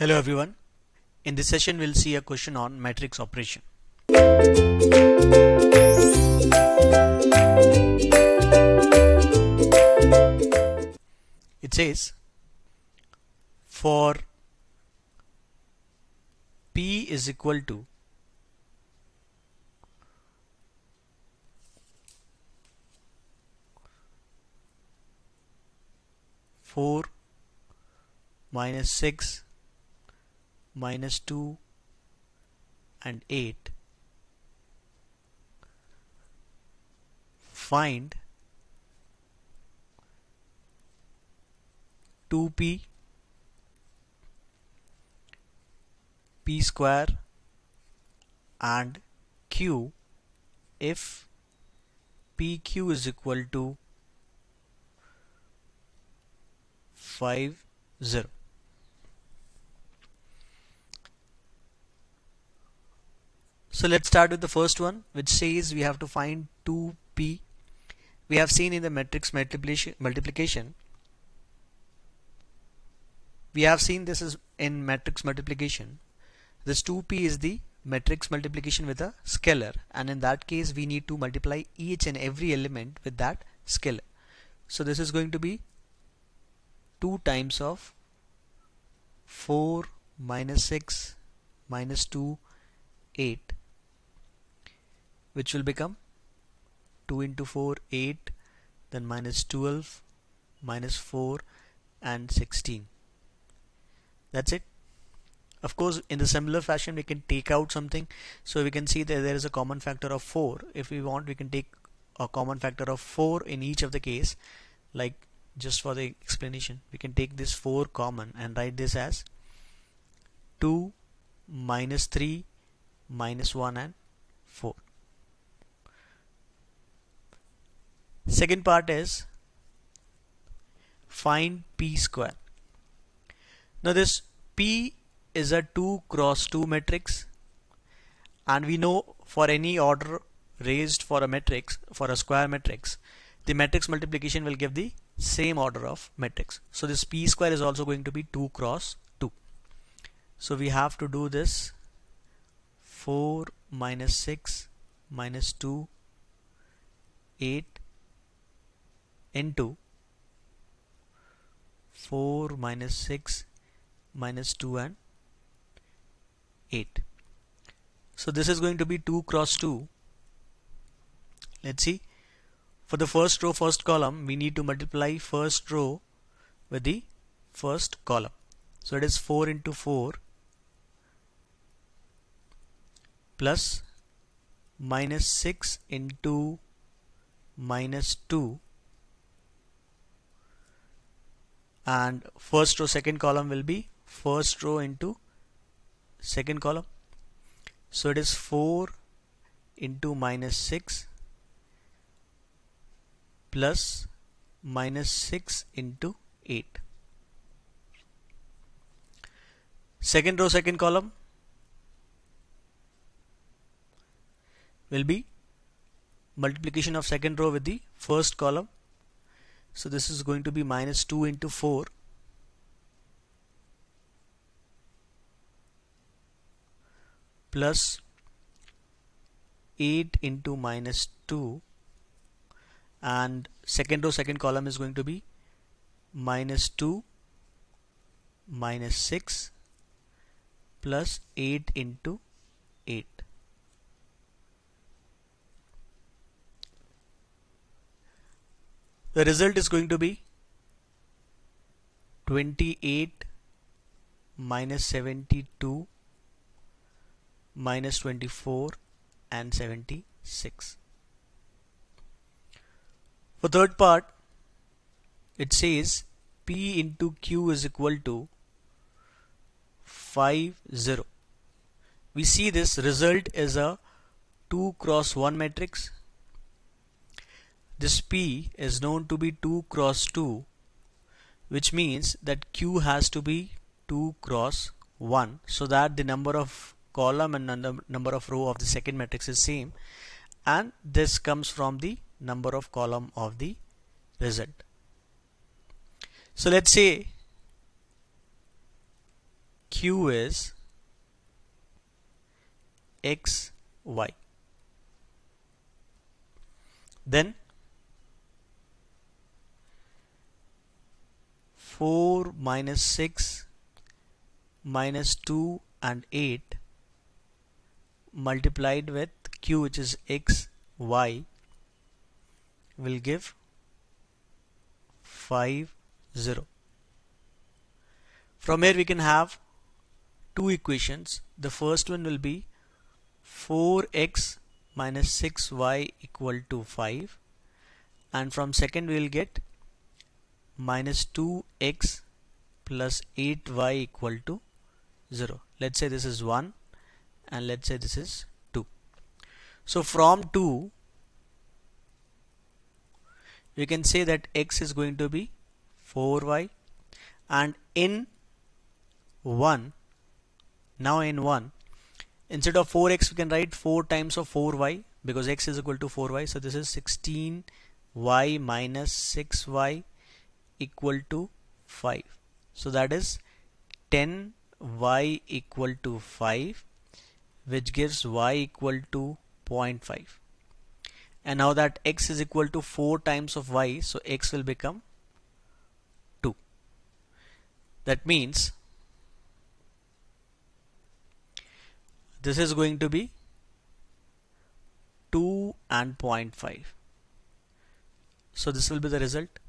Hello everyone. In this session we'll see a question on matrix operation. It says for P is equal to four minus six minus 2 and 8 find 2p p square and q if pq is equal to 5 0 So let's start with the first one which says we have to find 2p. We have seen in the matrix multiplication we have seen this is in matrix multiplication this 2p is the matrix multiplication with a scalar and in that case we need to multiply each and every element with that scalar so this is going to be 2 times of 4 minus 6 minus 2 8 which will become 2 into 4 8 then minus 12 minus 4 and 16 that's it of course in the similar fashion we can take out something so we can see that there is a common factor of 4 if we want we can take a common factor of 4 in each of the case like just for the explanation we can take this 4 common and write this as 2 minus 3 minus 1 and 4 Second part is find p square. Now this p is a 2 cross 2 matrix and we know for any order raised for a matrix for a square matrix the matrix multiplication will give the same order of matrix. So this p square is also going to be 2 cross 2. So we have to do this 4 minus 6 minus 2 8 into 4 minus 6 minus 2 and 8 so this is going to be 2 cross 2 let's see for the first row first column we need to multiply first row with the first column so it is 4 into 4 plus minus 6 into minus 2 and first row second column will be first row into second column so it is 4 into minus 6 plus minus 6 into 8 second row second column will be multiplication of second row with the first column so this is going to be minus 2 into 4 plus 8 into minus 2 and second row second column is going to be minus 2 minus 6 plus 8 into the result is going to be 28 minus 72 minus 24 and 76 for third part it says P into Q is equal to 5 0 we see this result is a 2 cross 1 matrix this P is known to be 2 cross 2 which means that Q has to be 2 cross 1 so that the number of column and number of row of the second matrix is same and this comes from the number of column of the result. So let's say Q is X, Y. Then 4 minus 6 minus 2 and 8 multiplied with q which is x y will give 5 0 from here we can have two equations the first one will be 4x minus 6y equal to 5 and from second we will get minus 2x plus 8y equal to 0 let's say this is 1 and let's say this is 2 so from 2 we can say that x is going to be 4y and in 1 now in 1 instead of 4x we can write 4 times of 4y because x is equal to 4y so this is 16y minus 6y equal to 5 so that is 10 y equal to 5 which gives y equal to 0.5 and now that x is equal to 4 times of y so x will become 2 that means this is going to be 2 and 0.5 so this will be the result